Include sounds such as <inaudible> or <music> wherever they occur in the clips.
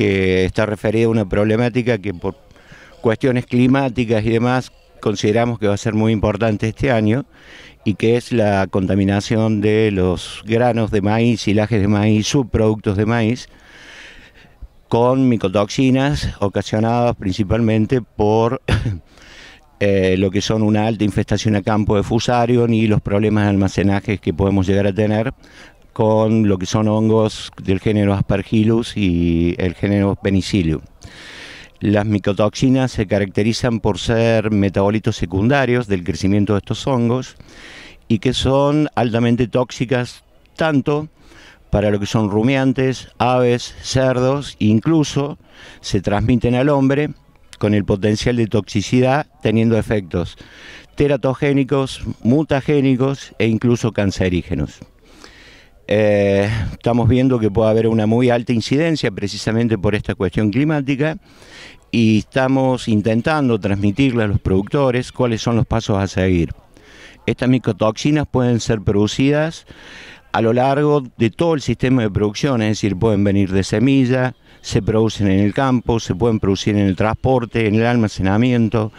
que está referida a una problemática que por cuestiones climáticas y demás consideramos que va a ser muy importante este año y que es la contaminación de los granos de maíz, silajes de maíz, subproductos de maíz con micotoxinas ocasionadas principalmente por <coughs> eh, lo que son una alta infestación a campo de fusario y los problemas de almacenaje que podemos llegar a tener con lo que son hongos del género Aspergillus y el género Penicillium. Las micotoxinas se caracterizan por ser metabolitos secundarios del crecimiento de estos hongos y que son altamente tóxicas tanto para lo que son rumiantes, aves, cerdos, incluso se transmiten al hombre con el potencial de toxicidad teniendo efectos teratogénicos, mutagénicos e incluso cancerígenos. Eh, estamos viendo que puede haber una muy alta incidencia precisamente por esta cuestión climática y estamos intentando transmitirle a los productores cuáles son los pasos a seguir. Estas micotoxinas pueden ser producidas a lo largo de todo el sistema de producción, es decir, pueden venir de semilla, se producen en el campo, se pueden producir en el transporte, en el almacenamiento,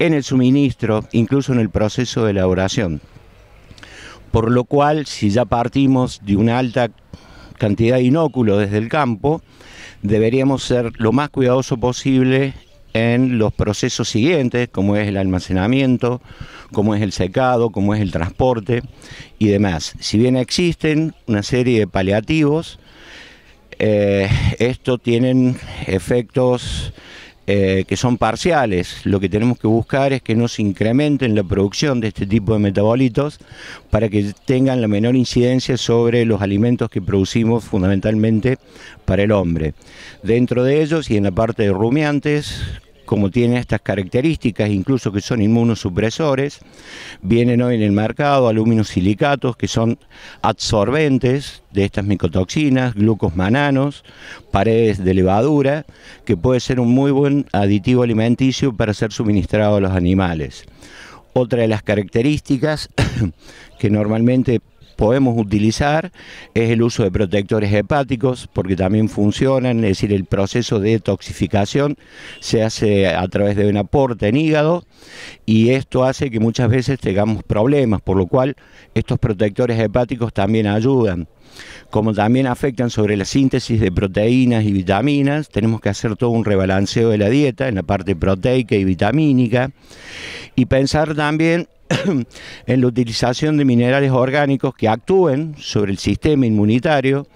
en el suministro, incluso en el proceso de elaboración por lo cual si ya partimos de una alta cantidad de inóculos desde el campo, deberíamos ser lo más cuidadoso posible en los procesos siguientes, como es el almacenamiento, como es el secado, como es el transporte y demás. Si bien existen una serie de paliativos, eh, esto tienen efectos eh, que son parciales. Lo que tenemos que buscar es que no incrementen la producción de este tipo de metabolitos para que tengan la menor incidencia sobre los alimentos que producimos fundamentalmente para el hombre. Dentro de ellos y en la parte de rumiantes, como tiene estas características, incluso que son inmunosupresores, vienen hoy en el mercado aluminosilicatos que son absorbentes de estas micotoxinas, glucos mananos, paredes de levadura, que puede ser un muy buen aditivo alimenticio para ser suministrado a los animales. Otra de las características <coughs> que normalmente podemos utilizar es el uso de protectores hepáticos, porque también funcionan, es decir, el proceso de detoxificación se hace a través de un aporte en hígado y esto hace que muchas veces tengamos problemas, por lo cual estos protectores hepáticos también ayudan como también afectan sobre la síntesis de proteínas y vitaminas, tenemos que hacer todo un rebalanceo de la dieta en la parte proteica y vitamínica y pensar también <coughs> en la utilización de minerales orgánicos que actúen sobre el sistema inmunitario,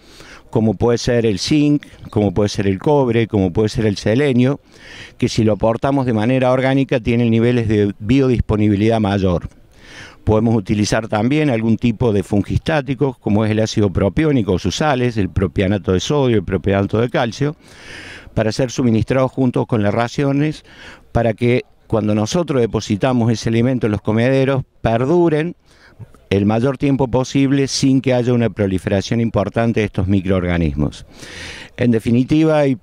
como puede ser el zinc, como puede ser el cobre, como puede ser el selenio, que si lo aportamos de manera orgánica tienen niveles de biodisponibilidad mayor. Podemos utilizar también algún tipo de fungistáticos, como es el ácido propiónico o sus sales, el propianato de sodio, el propianato de calcio, para ser suministrados juntos con las raciones para que cuando nosotros depositamos ese alimento en los comederos, perduren el mayor tiempo posible sin que haya una proliferación importante de estos microorganismos. En definitiva, es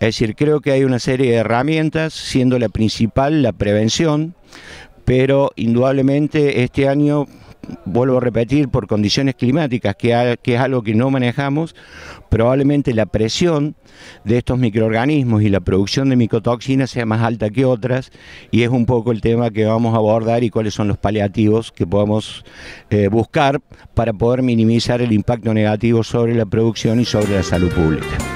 decir, creo que hay una serie de herramientas, siendo la principal la prevención, pero indudablemente este año vuelvo a repetir, por condiciones climáticas, que, es algo que no manejamos, probablemente la presión de estos microorganismos y la producción de micotoxinas sea más alta que otras y es un poco el tema que vamos a abordar y cuáles son los paliativos que podemos eh, buscar para poder minimizar el impacto negativo sobre la producción y sobre la salud pública.